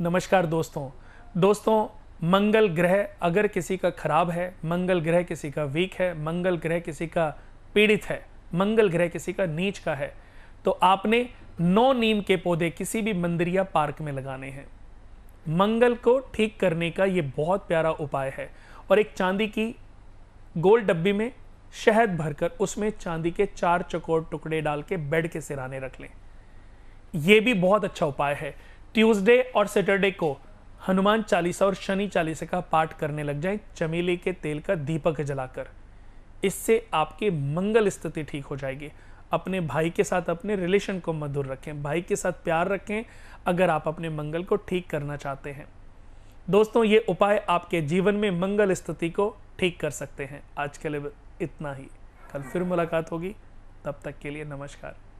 नमस्कार दोस्तों दोस्तों मंगल ग्रह अगर किसी का खराब है मंगल ग्रह किसी का वीक है मंगल ग्रह किसी का पीड़ित है मंगल ग्रह किसी का नीच का है तो आपने नौ नीम के पौधे किसी भी मंदिर या पार्क में लगाने हैं मंगल को ठीक करने का ये बहुत प्यारा उपाय है और एक चांदी की गोल डब्बी में शहद भरकर उसमें चांदी के चार चकोर टुकड़े डाल के बेड के सिराने रख लें यह भी बहुत अच्छा उपाय है ट्यूसडे और सैटरडे को हनुमान चालीसा और शनि चालीसा का पाठ करने लग जाए चमेली के तेल का दीपक जलाकर इससे आपकी मंगल स्थिति ठीक हो जाएगी अपने भाई के साथ अपने रिलेशन को मधुर रखें भाई के साथ प्यार रखें अगर आप अपने मंगल को ठीक करना चाहते हैं दोस्तों ये उपाय आपके जीवन में मंगल स्थिति को ठीक कर सकते हैं आज के लिए इतना ही कल फिर मुलाकात होगी तब तक के लिए नमस्कार